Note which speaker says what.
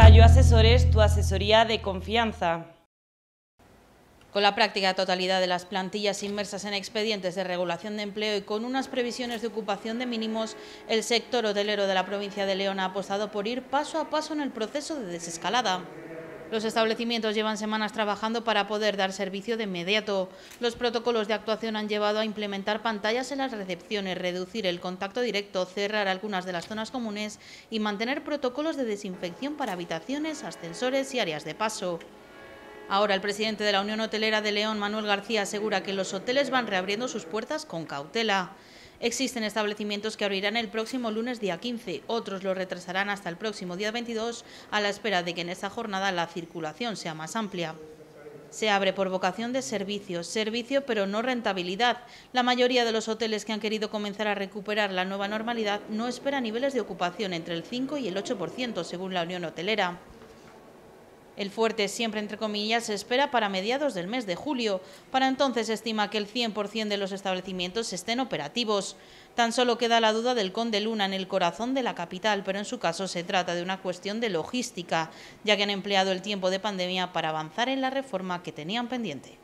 Speaker 1: Gallo Asesores, tu asesoría de confianza. Con la práctica totalidad de las plantillas inmersas en expedientes de regulación de empleo y con unas previsiones de ocupación de mínimos, el sector hotelero de la provincia de León ha apostado por ir paso a paso en el proceso de desescalada. Los establecimientos llevan semanas trabajando para poder dar servicio de inmediato. Los protocolos de actuación han llevado a implementar pantallas en las recepciones, reducir el contacto directo, cerrar algunas de las zonas comunes y mantener protocolos de desinfección para habitaciones, ascensores y áreas de paso. Ahora el presidente de la Unión Hotelera de León, Manuel García, asegura que los hoteles van reabriendo sus puertas con cautela. Existen establecimientos que abrirán el próximo lunes día 15, otros lo retrasarán hasta el próximo día 22 a la espera de que en esa jornada la circulación sea más amplia. Se abre por vocación de servicio, servicio pero no rentabilidad. La mayoría de los hoteles que han querido comenzar a recuperar la nueva normalidad no espera niveles de ocupación entre el 5 y el 8% según la Unión Hotelera. El fuerte, siempre entre comillas, se espera para mediados del mes de julio. Para entonces se estima que el 100% de los establecimientos estén operativos. Tan solo queda la duda del Conde Luna en el corazón de la capital, pero en su caso se trata de una cuestión de logística, ya que han empleado el tiempo de pandemia para avanzar en la reforma que tenían pendiente.